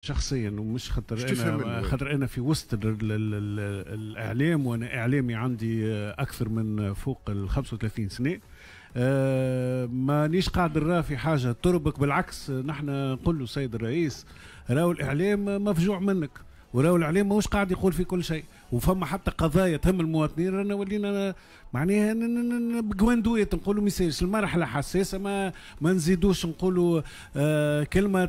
شخصيا ومش خاطر انا خاطر انا في وسط الـ الـ الاعلام وانا اعلامي عندي اكثر من فوق ال 35 سنه أه مانيش قاعد نراه في حاجه تربك بالعكس نحن نقول له سيد الرئيس راهو الاعلام مفجوع منك وراو الاعلام ماهوش قاعد يقول في كل شيء وفما حتى قضايا تهم المواطنين رانا ولينا معناها بقواندويت نقولوا ميساج المرحله حساسه ما ما نزيدوش نقولوا آه، كلمه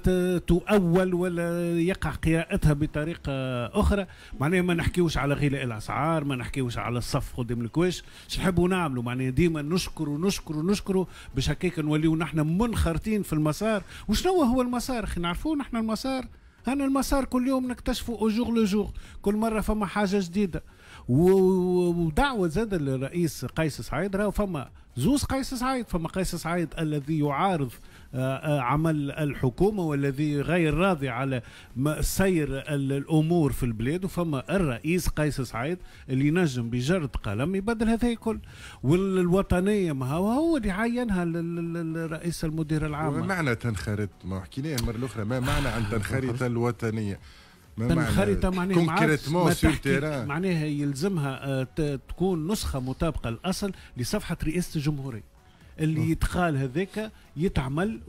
تؤول ولا يقع قراءتها بطريقه اخرى معناها ما نحكيوش على غلاء الاسعار ما نحكيوش على الصف قدام الكواش شو نحبوا نعملوا معناها ديما نشكروا نشكروا نشكروا باش هكاك نوليو نحن منخرطين في المسار وشنو هو المسار خلينا نعرفوه نحن المسار أنا المسار كل يوم نكتشفه اوجور لو كل مرة فما حاجة جديدة ودعوة زاد للرئيس قيس سعيد راه فما زوز قيس سعيد فما قيس سعيد الذي يعارض آه، آه، عمل الحكومة والذي غير راضي على سير الأمور في البلاد وفما الرئيس قيس سعيد اللي نجم بجرد قلم يبدل هذا الكل والوطنية ما هو هو اللي عينها الرئيس المدير العام ما معنى تنخرط ما حكيناه المرة الأخرى ما معنى أن تنخرط الوطنيه تنخرط معناها كونكريتمون معناها يلزمها آه، تكون نسخه مطابقه للاصل لصفحه رئاسه الجمهوريه اللي يتقال هذاك يتعمل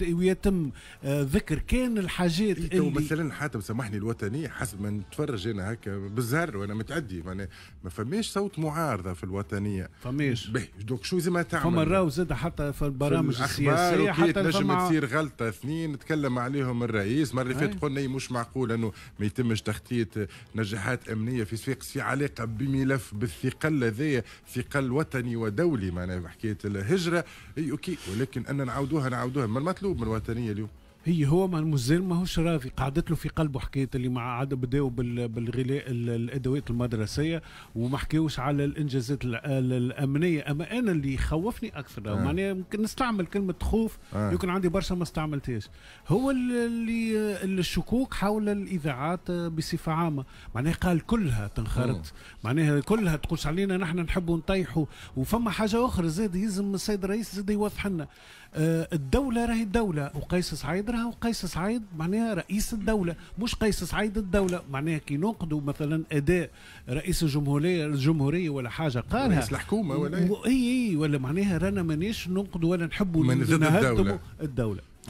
ويتم آه، ذكر كان الحاجات إيه، اللي مثلا حتى سامحني الوطني حسب ما نتفرج انا هكا بالزهر وانا متعدي معناها ما فماش صوت معارضه في الوطنيه فماش دوك شو زي ما تعمل فما راهو زاد حتى في البرامج في السياسيه حتى نجم تصير غلطه اثنين تكلم عليهم الرئيس مره فاتت قلنا مش معقول انه ما يتمش تخطيط نجاحات امنيه في صفاقس في علاقه بملف بالثقل هذايا ثقل وطني ودولي معناها حكايه الهجره اي اوكي ولكن ان نعاودوها نعاودوها ما المطلوب من الوطنيه اليوم هي هو ما ما ماهوش راضي قعدت له في قلبه حكايه اللي مع عاد بداوا بالغلاء الادوات المدرسيه وما حكاوش على الانجازات الامنيه اما انا اللي خوفني اكثر آه. معناها ممكن نستعمل كلمه خوف آه. يمكن عندي برشا ما استعملتهاش هو اللي الشكوك حول الاذاعات بصفه عامه معناها قال كلها تنخرط آه. معناها كلها تقولش علينا نحن نحبوا نطيحوا وفما حاجه اخرى زاد يلزم السيد الرئيس زاد يوضح لنا آه الدوله راهي الدوله وقيس سعيد راهو قيس سعيد معناها رئيس الدوله مش قيس سعيد الدوله معناها كي نقدوا مثلا اداء رئيس الجمهوريه الجمهوريه ولا حاجه قالها رئيس الحكومه ولا اي اي ولا معناها رانا مانيش نقدوا ولا نحبوا من ضد الدوله الدوله